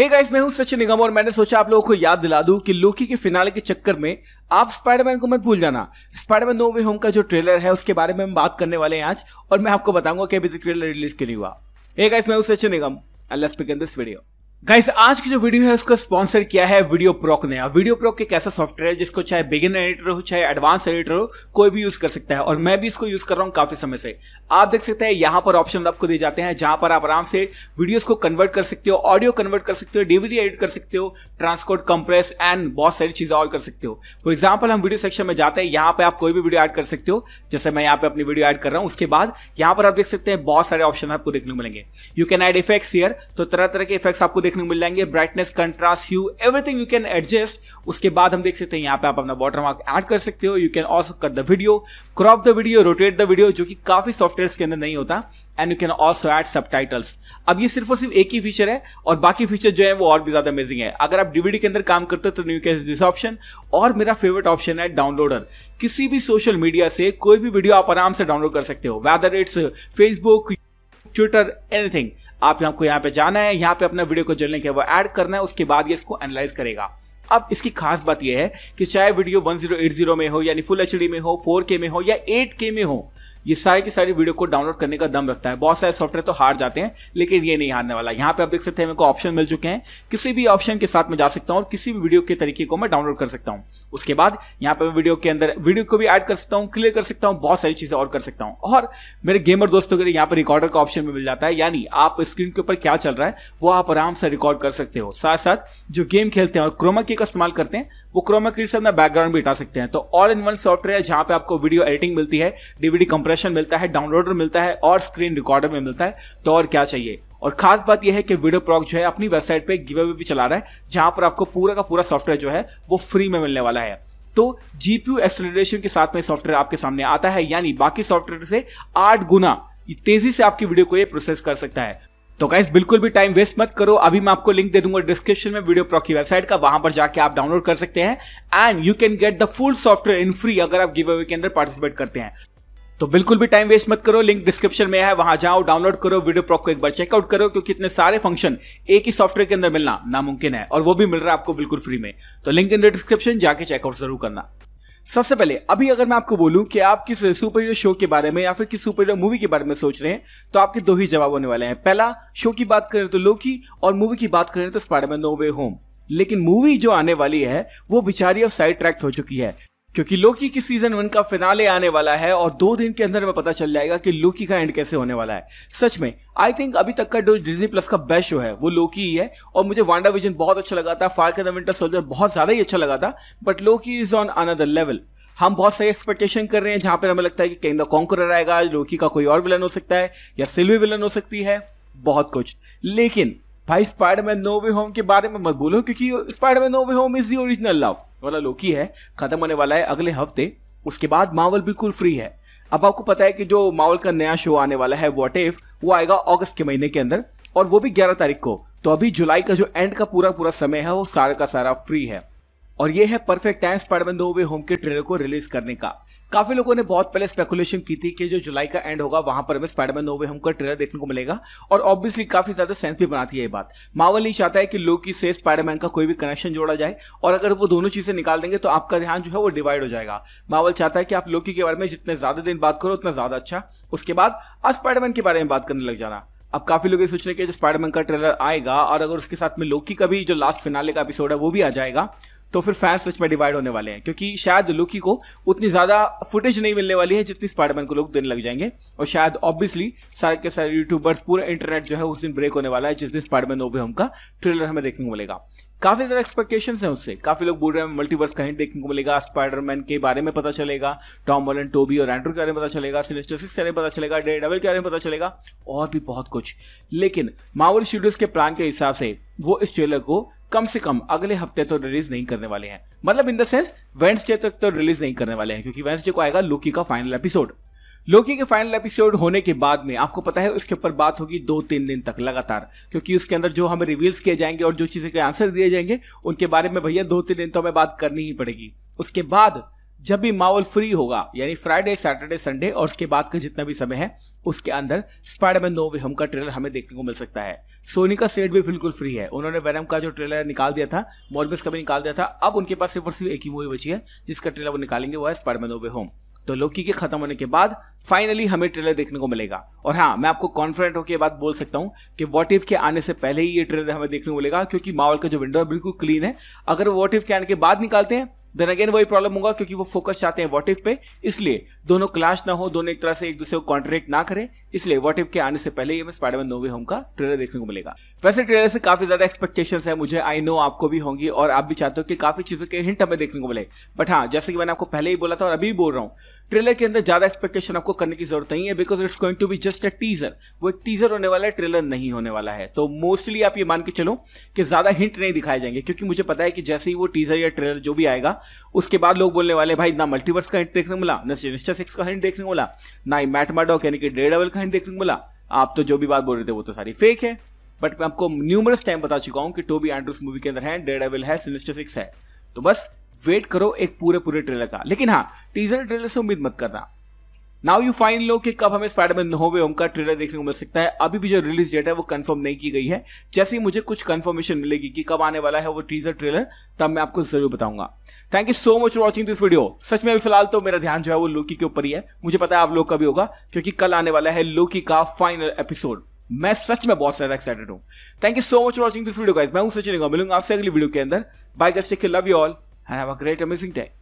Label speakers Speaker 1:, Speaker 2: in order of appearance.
Speaker 1: हे hey guys मैं हूं सचिन निगम और मैंने सोचा आप लोगों को याद दिला दूं कि लोकी के फिनाले के चक्कर में आप स्पाइडरमैन को मत भूल जाना स्पाइडरमैन नो वे होम का जो ट्रेलर है उसके बारे में हम बात करने वाले हैं आज और मैं आपको बताऊंगा कि अभी तक ट्रेलर रिलीज क्यों नहीं हुआ हे hey गाइस मैं हूं Sachin Nigam let's begin this video guys आज की जो वीडियो है उसको स्पॉन्सर किया है वीडियो प्रोक ने वीडियो प्रोक एक ऐसा सॉफ्टवेयर है जिसको चाहे बिगिन एडिटर हो चाहे एडवांस एडिटर हो कोई भी यूज कर सकता है और मैं भी इसको यूज कर रहा हूँ काफी समय से आप देख सकते हैं यहाँ पर ऑप्शन आपको दिए जाते हैं जहां पर आप आराम से वीडियोस को कन्वर्ट कर सकते हो ऑडियो कन्वर्ट कर सकते हो डीवीडी एडिट कर सकते हो ट्रांसकोड कंप्रेस एंड बहुत सारी चीजें और कर सकते हो फॉर एग्जाम्पल हम वीडियो सेक्शन में जाते हैं यहाँ पर आप कोई भी वीडियो एड कर सकते हो जैसे मैं यहाँ पे अपनी वीडियो एड कर रहा हूँ उसके बाद यहाँ पर आप देख सकते हैं बहुत सारे ऑप्शन आपको देखने को मिलेंगे you can add effects here तो तरह तरह के इफेक्ट्स आपको देखने को मिल जाएंगे brightness contrast hue everything you can adjust उसके बाद हम देख सकते हैं यहाँ पे आप अपना वॉटर मार्क एड कर सकते हो you can also cut the video crop the video rotate the video जो कि काफी सॉफ्टवेयर के अंदर नहीं होता and you can also add सब अब ये सिर्फ और सिर्फ एक ही फीचर है और बाकी फीचर जो है वो और भी ज्यादा अमेजिंग है अगर आप डीवीडी के अंदर काम करते हो तो न्यू कैस दिस ऑप्शन और मेरा फेवरेट ऑप्शन है डाउनलोडर किसी भी सोशल मीडिया से कोई भी वीडियो आप आराम से डाउनलोड कर सकते हो whether it's Facebook Twitter anything आप आपको यहाँ पे जाना है यहाँ पे अपना वीडियो को जलने के वो ऐड करना है उसके बाद ये इसको एनालाइज करेगा अब इसकी खास बात यह है कि चाहे वीडियो 1080 में हो यानी फुल एच में हो 4K में हो या 8K में हो ये सारी की सारी वीडियो को डाउनलोड करने का दम रखता है बहुत सारे सॉफ्टवेयर तो हार जाते हैं लेकिन ये नहीं हारने वाला यहाँ पे आप देख सकते हैं मेरे को ऑप्शन मिल चुके हैं किसी भी ऑप्शन के साथ मैं जा सकता हूँ और किसी भी वीडियो के तरीके को मैं डाउनलोड कर सकता हूँ उसके बाद यहाँ पे मैं वीडियो के अंदर वीडियो को भी एड कर सकता हूँ क्लियर कर सकता हूँ बहुत सारी चीज़ें और कर सकता हूँ और मेरे गेमर दोस्तों के लिए यहाँ पर रिकॉर्डर का ऑप्शन भी मिल जाता है यानी आप स्क्रीन के ऊपर क्या चल रहा है वो आप आराम से रिकॉर्ड कर सकते हो साथ साथ जो गेम खेलते हैं और क्रोमा की का इस्तेमाल करते हैं वो क्रोमा की से बैकग्राउंड भी हटा सकते हैं तो ऑल इन वन सॉफ्टवेयर है जहां पे आपको वीडियो एडिटिंग मिलती है डीवीडी कंप्रेशन मिलता है डाउनलोडर मिलता है और स्क्रीन रिकॉर्डर में मिलता है तो और क्या चाहिए और खास बात यह है कि वीडियो प्रॉक जो है अपनी वेबसाइट पे गिव अवे भी चला रहा है जहां पर आपको पूरा का पूरा सॉफ्टवेयर जो है वो फ्री में मिलने वाला है तो जीपीयू एक्सलेशन के साथ में सॉफ्टवेयर आपके सामने आता है यानी बाकी सॉफ्टवेयर से आठ गुना तेजी से आपकी वीडियो को ये प्रोसेस कर सकता है तो गाइस बिल्कुल भी टाइम वेस्ट मत करो अभी मैं आपको लिंक दे दूंगा डिस्क्रिप्शन में वीडियो प्रो की वेबसाइट का वहां पर जाके आप डाउनलोड कर सकते हैं and you can get the full software in free अगर आप गिव अवे के अंदर पार्टिसिपेट करते हैं तो बिल्कुल भी टाइम वेस्ट मत करो लिंक डिस्क्रिप्शन में है वहां जाओ डाउनलोड करो वीडियो प्रॉप को एक बार चेकआउट करो क्योंकि इतने सारे फंक्शन एक ही सॉफ्टवेयर के अंदर मिलना नामुमकिन है और वो भी मिल रहा है आपको बिल्कुल फ्री में तो लिंक इन डिस्क्रिप्शन जाके चेकआउट जरूर करना सबसे पहले अभी अगर मैं आपको बोलूं कि आप किस सुपर हीरो शो के बारे में या फिर किस सुपर हीरो मूवी के बारे में सोच रहे हैं तो आपके दो ही जवाब होने वाले हैं पहला शो की बात करें तो लोकी और मूवी की बात करें तो स्पाइडरमैन नो वे होम लेकिन मूवी जो आने वाली है वो बिचारी अब साइड ट्रैक्ट हो चुकी है क्योंकि लोकी की सीजन वन का फिनाले आने वाला है और दो दिन के अंदर में पता चल जाएगा कि लोकी का एंड कैसे होने वाला है सच में आई थिंक अभी तक का जो डिजनी प्लस का बेस्ट शो है वो लोकी ही है और मुझे वांडा विजन बहुत अच्छा लगा था फाल्कन विंटर सोल्जर बहुत ज्यादा ही अच्छा लगा था but Loki is on another level हम बहुत सही एक्सपेक्टेशन कर रहे हैं जहां पर हमें लगता है कि कहीं कौन कॉन्करर आएगा लोकी का कोई और विलन हो सकता है या सिल्वी विलन हो सकती है बहुत कुछ लेकिन भाई स्पाइडरमैन नो वे होम के बारे में मत बोलो क्योंकि Spiderman no way home is the original love वाला लोकी है खत्म होने वाला है अगले हफ्ते उसके बाद मावल बिल्कुल फ्री है अब आपको पता है कि जो मावल का नया शो आने वाला है वॉट इफ वो आएगा अगस्त के महीने के अंदर और वो भी ग्यारह तारीख को तो अभी जुलाई का जो एंड का पूरा पूरा समय है वो सारा का सारा फ्री है और ये है perfect time Spiderman no way home के ट्रेलर को रिलीज करने का काफी लोगों ने बहुत पहले स्पेकुलेशन की थी कि जो जुलाई का एंड होगा वहां पर हमें स्पाइडरमैन वे होम का ट्रेलर देखने को मिलेगा और ऑब्वियसली काफी ज्यादा सेंस भी बनाती है ये बात मावल नहीं चाहता है कि लोकी से स्पाइडरमैन का कोई भी कनेक्शन जोड़ा जाए और अगर वो दोनों चीजें निकाल देंगे तो आपका ध्यान जो है वो डिवाइड हो जाएगा मावल चाहता है कि आप लोकी के बारे में जितने ज्यादा दिन बात करो उतना ज्यादा अच्छा उसके बाद आज स्पाइडरमैन के बारे में बात करने लग जाना अब काफी लोग ये सोच रहे हैं कि जो स्पाइडरमैन का ट्रेलर आएगा और अगर उसके साथ में लोकी का भी जो लास्ट फिनाले का एपिसोड है वो भी आ जाएगा तो फिर फैंस सच में डिवाइड होने वाले हैं क्योंकि शायद लुकी को उतनी ज्यादा फुटेज नहीं मिलने वाली है जितनी स्पाइडरमैन को लोग देने लग जाएंगे और शायद ऑब्वियसली सारे के सारे यूट्यूबर्स पूरा इंटरनेट जो है उस दिन ब्रेक होने वाला है जिस दिन स्पाइडरमैन ओबे होम का ट्रेलर हमें देखने को मिलेगा काफी ज्यादा एक्सपेक्टेशन है उससे काफी लोग बोल रहे हैं मल्टीवर्स का हिंट देखने को मिलेगा स्पाइडरमैन के बारे में पता चलेगा टॉम वॉलन टोबी और एंड्रू के बारे में पता चलेगा सिलेस्टर सिक्स के बारे में पता चलेगा डे डबल के बारे में पता चलेगा और भी बहुत कुछ लेकिन मावल स्टूडियोज के प्लान के हिसाब से वो इस ट्रेलर को कम से कम अगले हफ्ते तो रिलीज नहीं करने वाले हैं मतलब इन द सेंस वेंसडे तक तो रिलीज नहीं करने वाले हैं क्योंकि वेंसडे को आएगा लोकी का फाइनल एपिसोड लोकी के फाइनल एपिसोड होने के बाद में आपको पता है उसके ऊपर बात होगी दो तीन दिन तक लगातार क्योंकि उसके अंदर जो हमें रिवील्स किए जाएंगे और जो चीज़ें के आंसर दिए जाएंगे उनके बारे में भैया दो तीन दिन तो हमें बात करनी ही पड़ेगी उसके बाद जब भी मावल फ्री होगा यानी फ्राइडे सैटरडे संडे और उसके बाद का जितना भी समय है उसके अंदर स्पाइडरमैन नो वे होम का ट्रेलर हमें देखने को मिल सकता है सोनी का सेट भी बिल्कुल फ्री है उन्होंने वैरम का जो ट्रेलर निकाल दिया था मॉर्बिस का भी निकाल दिया था अब उनके पास सिर्फ और सिर्फ एक ही मूवी बची है जिसका ट्रेलर वो निकालेंगे वो है स्पाइडरमैन नो वे होम तो लोकी के खत्म होने के बाद फाइनली हमें ट्रेलर देखने को मिलेगा और हाँ मैं आपको कॉन्फिडेंट होकर बात बोल सकता हूँ कि वॉट इफ के आने से पहले ही ये ट्रेलर हमें देखने को मिलेगा क्योंकि मावल का जो विंडो है बिल्कुल क्लीन है अगर वॉट इफ के आने के बाद निकालते हैं देन अगेन वही प्रॉब्लम होगा क्योंकि वो फोकस चाहते हैं वॉट इफ पे इसलिए दोनों क्लाश ना हो दोनों एक तरह से एक दूसरे को कॉन्ट्रेक्ट ना करें इसलिए वॉट इफ के आने से पहले ये स्पाइडरमैन नोवे होम का ट्रेलर देखने को मिलेगा वैसे ट्रेलर से काफी ज्यादा एक्सपेक्टेशंस है मुझे आई नो आपको भी होंगी और आप भी चाहते हो कि काफी चीजों के हिंट हमें देखने को मिले बट हाँ जैसे कि मैंने आपको पहले ही बोला था और अभी भी बोल रहा हूँ ट्रेलर के अंदर ज्यादा एक्सपेक्टेशन आपको करने की जरूरत नहीं है because it's going to be just a teaser वो एक टीजर होने वाला है ट्रेलर नहीं होने वाला है तो मोस्टली आप ये मान के चलो कि ज्यादा हिंट नहीं दिखाए जाएंगे क्योंकि मुझे पता है कि जैसे ही वो टीजर या ट्रेलर जो भी आएगा उसके बाद लोग बोलने वाले भाई ना मल्टीवर्स का हिंट देखने को मिला ना सिक्स का हिंट देखने को मिला ना ही मैट यानी कि डबल का देखने को बोला आप तो जो भी बात बोल रहे थे वो तो सारी फेक है बट मैं आपको न्यूमरस टाइम बता चुका हूँ कि टोबी एंड्रूस मूवी के अंदर है डेड एविल है सिनिस्टर सिक्स है तो बस वेट करो एक पूरे पूरे ट्रेलर का लेकिन हाँ टीजर ट्रेलर से उम्मीद मत करना नाउ यू फाइन लो कि कब हमें स्पाइडरमैन नो वे होम का ट्रेलर देखने को मिल सकता है अभी भी जो रिलीज डेट है वो कंफर्म नहीं की गई है जैसे ही मुझे कुछ कंफर्मेशन मिलेगी कि कब आने वाला है वो टीजर ट्रेलर तब मैं आपको जरूर बताऊंगा thank you so much for watching this video सच में अभी फिलहाल तो मेरा ध्यान जो है वो लोकी के ऊपर ही है मुझे पता है आप लोग का भी होगा क्योंकि कल आने वाला है लोकी का फाइनल एपिसोड मैं सच में बहुत ज्यादा एक्साइटेड हूँ thank you so much for watching this video guys मैं सचिन मिलूंगा आपसे अगली वीडियो के अंदर bye guys love you all and have a great amazing time